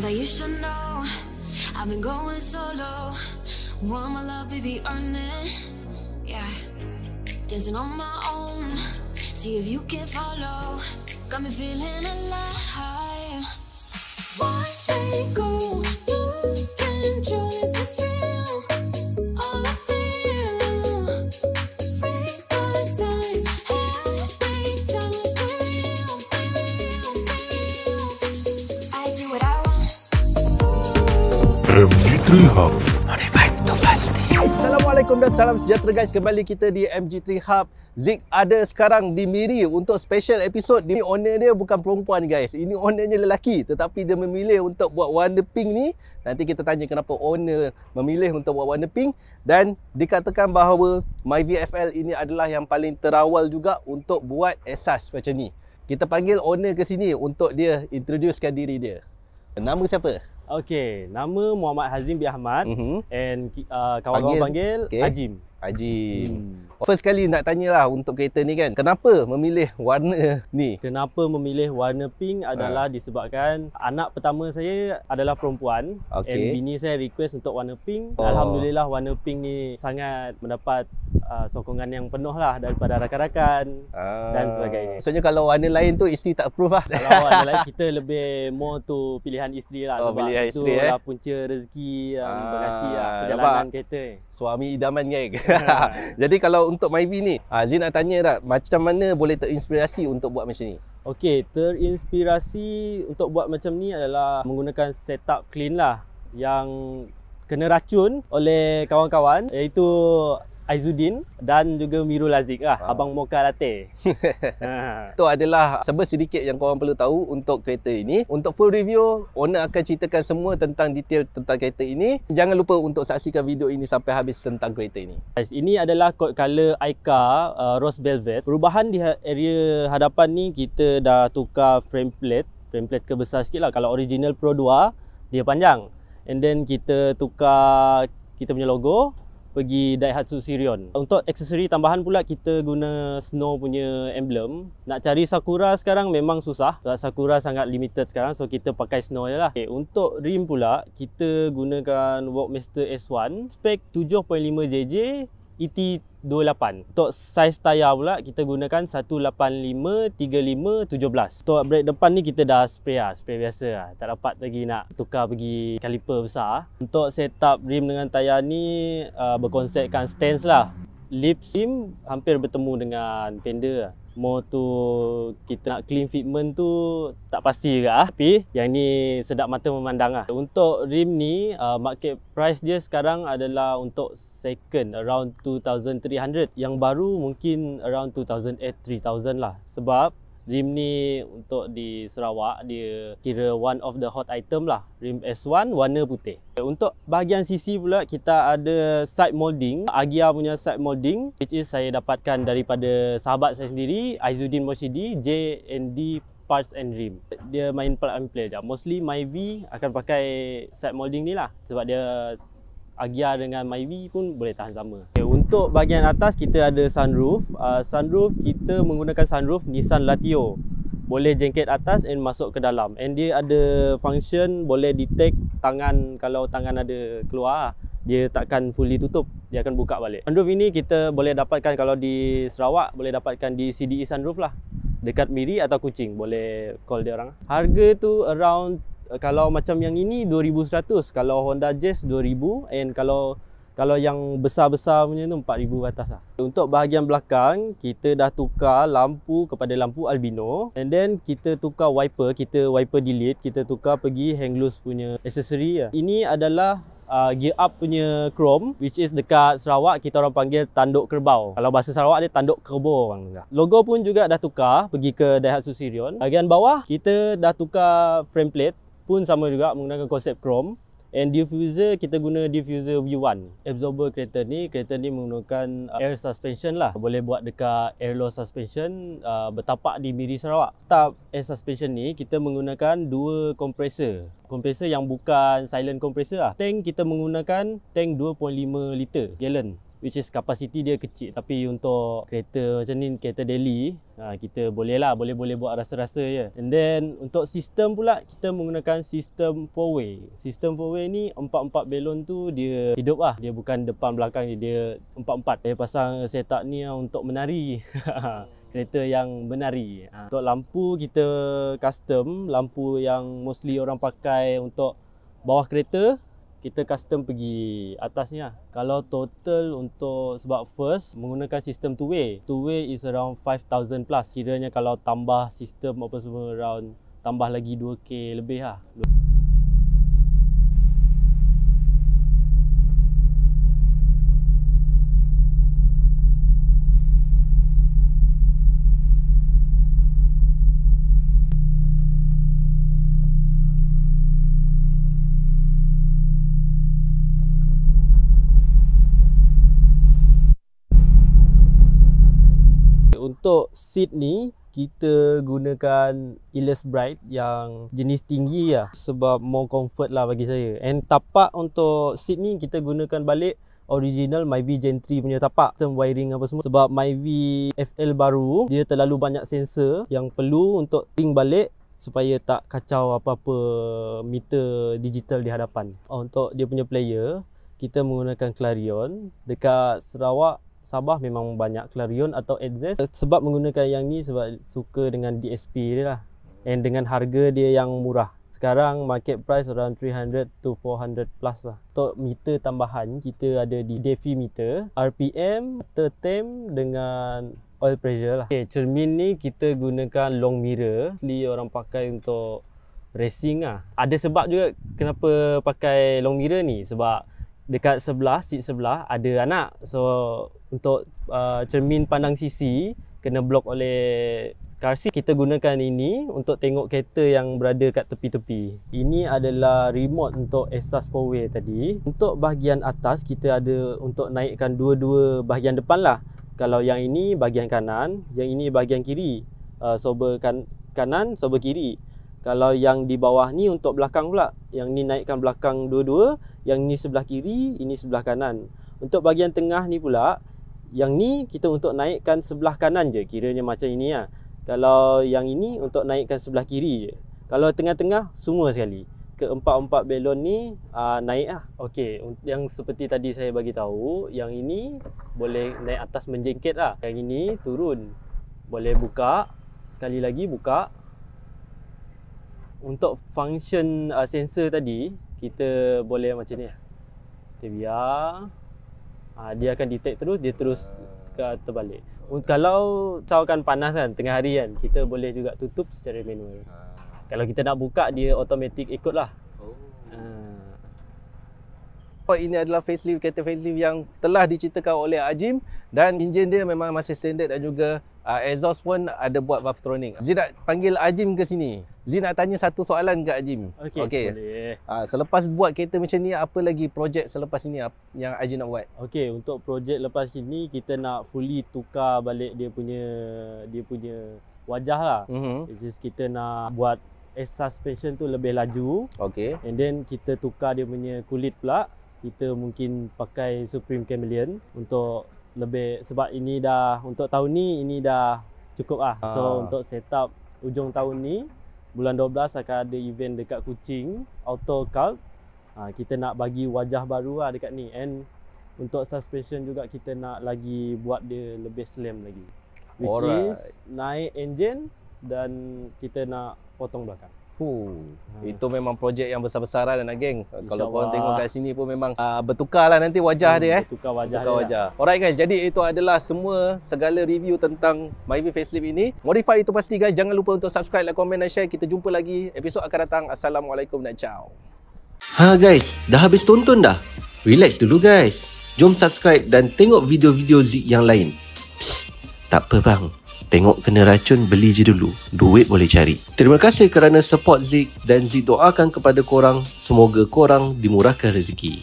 that you should know, I've been going solo. Want my love, baby, earn it. Yeah. Dancing on my own. See if you can follow. Got me feeling alive. Watch me go. True Assalamualaikum dan salam sejahtera guys Kembali kita di MG3 Hub Zik ada sekarang di Miri untuk special episode Ini owner dia bukan perempuan guys Ini ownernya lelaki Tetapi dia memilih untuk buat warna pink ni Nanti kita tanya kenapa owner memilih untuk buat warna pink Dan dikatakan bahawa My VFL ini adalah yang paling terawal juga Untuk buat asas macam ni kita panggil owner ke sini untuk dia introducekan diri dia. Nama siapa? Okay, nama Muhammad Hazim bin Ahmad mm-hmm. and kawan-kawan uh, panggil, panggil okay. Hajim. Hajim. Hmm. First kali nak tanyalah untuk kereta ni kan, kenapa memilih warna ni? Kenapa memilih warna pink adalah ha. disebabkan anak pertama saya adalah perempuan okay. and bini saya request untuk warna pink. Oh. Alhamdulillah warna pink ni sangat mendapat uh, sokongan yang penuh lah daripada rakan-rakan uh, dan sebagainya. Maksudnya kalau warna lain tu isteri tak approve lah? Kalau warna lain kita lebih more tu pilihan isteri lah oh, pilihan isteri, eh? lah eh? punca rezeki yang uh, berganti lah perjalanan kereta. Suami idaman geng. Ah. Jadi kalau untuk Myvi ni, Zin nak tanya tak macam mana boleh terinspirasi untuk buat macam ni? Okey, terinspirasi untuk buat macam ni adalah menggunakan setup clean lah yang kena racun oleh kawan-kawan iaitu Aizuddin dan juga Mirul Aziz lah, ha. Abang Mocha Latte. Itu ha. adalah sebab sedikit yang korang perlu tahu untuk kereta ini. Untuk full review, owner akan ceritakan semua tentang detail tentang kereta ini. Jangan lupa untuk saksikan video ini sampai habis tentang kereta ini. Guys, ini adalah kod color Aika uh, Rose Velvet. Perubahan di ha- area hadapan ni kita dah tukar frame plate. Frame plate kebesar besar sikit lah. Kalau original Pro 2, dia panjang. And then kita tukar kita punya logo pergi Daihatsu Sirion. Untuk aksesori tambahan pula kita guna snow punya emblem. Nak cari sakura sekarang memang susah. Sebab sakura sangat limited sekarang so kita pakai snow je lah. Okay, eh, untuk rim pula kita gunakan Walkmaster S1. Spek 7.5JJ ET28. Untuk saiz tayar pula kita gunakan 18535517. Untuk brake depan ni kita dah spray lah, spray biasa lah. Tak dapat lagi nak tukar pergi kaliper besar. Untuk set up rim dengan tayar ni uh, berkonsepkan stance lah. Lips rim hampir bertemu dengan pender. lah more tu kita nak clean fitment tu tak pasti juga ah, tapi yang ni sedap mata memandang lah. untuk rim ni uh, market price dia sekarang adalah untuk second around 2300 yang baru mungkin around 2800 3000 eh, lah sebab rim ni untuk di Sarawak dia kira one of the hot item lah rim S1 warna putih untuk bahagian sisi pula kita ada side molding Agia punya side molding which is saya dapatkan daripada sahabat saya sendiri Aizuddin Moshidi J&D parts and rim. Dia main plug and play je. Mostly my V akan pakai side molding ni lah sebab dia Agia dengan Myvi pun boleh tahan sama. Okay, untuk bahagian atas kita ada sunroof. Uh, sunroof kita menggunakan sunroof Nissan Latio. Boleh jengket atas and masuk ke dalam. And dia ada function boleh detect tangan kalau tangan ada keluar. Dia takkan fully tutup. Dia akan buka balik. Sunroof ini kita boleh dapatkan kalau di Sarawak boleh dapatkan di CDE sunroof lah. Dekat Miri atau Kucing boleh call dia orang. Harga tu around Eh, kalau macam yang ini 2100 kalau Honda Jazz 2000 and kalau kalau yang besar-besar punya tu 4000 atas lah untuk bahagian belakang kita dah tukar lampu kepada lampu albino and then kita tukar wiper kita wiper delete kita tukar pergi hang loose punya accessory ya. ini adalah Uh, gear up punya chrome which is dekat Sarawak kita orang panggil tanduk kerbau kalau bahasa Sarawak dia tanduk kerbau orang logo pun juga dah tukar pergi ke Daihatsu Sirion bahagian bawah kita dah tukar frame plate pun sama juga menggunakan konsep chrome and diffuser kita guna diffuser V1 absorber kereta ni kereta ni menggunakan uh, air suspension lah boleh buat dekat air low suspension uh, bertapak di miri Sarawak tap air suspension ni kita menggunakan dua compressor compressor yang bukan silent compressor lah tank kita menggunakan tank 2.5 liter gallon which is capacity dia kecil tapi untuk kereta macam ni kereta daily ha, kita boleh lah boleh boleh buat rasa-rasa je and then untuk sistem pula kita menggunakan sistem 4 way sistem 4 way ni empat-empat belon tu dia hidup lah dia bukan depan belakang dia empat-empat saya pasang setup ni lah untuk menari kereta yang menari ha, untuk lampu kita custom lampu yang mostly orang pakai untuk bawah kereta kita custom pergi atasnya lah. Kalau total untuk sebab first menggunakan sistem two way. Two way is around 5000 plus. Kiranya kalau tambah sistem apa semua round tambah lagi 2k lebih lah. 2K. untuk seat ni kita gunakan Elias Bright yang jenis tinggi lah sebab more comfort lah bagi saya and tapak untuk seat ni kita gunakan balik original Myvi Gen 3 punya tapak term wiring apa semua sebab Myvi FL baru dia terlalu banyak sensor yang perlu untuk ring balik supaya tak kacau apa-apa meter digital di hadapan untuk dia punya player kita menggunakan Clarion dekat Sarawak Sabah memang banyak Clarion atau Edzes sebab menggunakan yang ni sebab suka dengan DSP dia lah and dengan harga dia yang murah sekarang market price around 300 to 400 plus lah untuk meter tambahan kita ada di Defi meter RPM, temp dengan oil pressure lah okay, cermin ni kita gunakan long mirror ni orang pakai untuk racing lah ada sebab juga kenapa pakai long mirror ni sebab dekat sebelah, seat sebelah ada anak. So untuk uh, cermin pandang sisi kena blok oleh car seat. Kita gunakan ini untuk tengok kereta yang berada kat tepi-tepi. Ini adalah remote untuk Asus four way tadi. Untuk bahagian atas kita ada untuk naikkan dua-dua bahagian depan lah. Kalau yang ini bahagian kanan, yang ini bahagian kiri. Uh, sober kan kanan, sober kiri. Kalau yang di bawah ni untuk belakang pula. Yang ni naikkan belakang dua-dua. Yang ni sebelah kiri, ini sebelah kanan. Untuk bahagian tengah ni pula, yang ni kita untuk naikkan sebelah kanan je. Kiranya macam ini lah. Kalau yang ini untuk naikkan sebelah kiri je. Kalau tengah-tengah, semua sekali. Keempat-empat belon ni uh, naik lah. Okey, yang seperti tadi saya bagi tahu, yang ini boleh naik atas menjengket lah. Yang ini turun. Boleh buka. Sekali lagi Buka untuk function uh, sensor tadi kita boleh macam ni kita biar uh, dia akan detect terus dia terus ke terbalik kalau cawakan panas kan tengah hari kan kita boleh juga tutup secara manual ah. kalau kita nak buka dia automatic ikutlah oh. uh, ini adalah facelift kereta facelift yang telah diceritakan oleh Ajim dan enjin dia memang masih standard dan juga uh, exhaust pun ada buat valvetronic. Zin nak panggil Ajim ke sini. Zin nak tanya satu soalan ke Ajim. Okey. Okay. Boleh. Uh, selepas buat kereta macam ni apa lagi projek selepas ini yang Ajim nak buat? Okey, untuk projek lepas ini kita nak fully tukar balik dia punya dia punya wajah lah. Mm-hmm. It's just kita nak buat air suspension tu lebih laju. Okay. And then kita tukar dia punya kulit pula kita mungkin pakai Supreme Chameleon untuk lebih sebab ini dah untuk tahun ni ini dah cukup lah. ah. So uh. untuk setup ujung tahun ni bulan 12 akan ada event dekat Kuching Auto Cult. Uh, ah, kita nak bagi wajah baru lah dekat ni and untuk suspension juga kita nak lagi buat dia lebih slim lagi. Which Alright. is naik engine dan kita nak potong belakang. Huh. Hmm. Itu memang projek yang besar-besaran anak lah, geng. Insya Kalau kau tengok kat sini pun memang uh, bertukar lah nanti wajah hmm, dia eh. Bertukar wajah bertukar dia. Wajah. Lah. Alright guys, jadi itu adalah semua segala review tentang Myvi facelift ini. Modify itu pasti guys. Jangan lupa untuk subscribe, like, komen dan share. Kita jumpa lagi episod akan datang. Assalamualaikum dan ciao. Ha guys, dah habis tonton dah? Relax dulu guys. Jom subscribe dan tengok video-video Zik yang lain. Psst, tak apa bang. Tengok kena racun, beli je dulu. Duit boleh cari. Terima kasih kerana support Zik dan Zik doakan kepada korang. Semoga korang dimurahkan rezeki.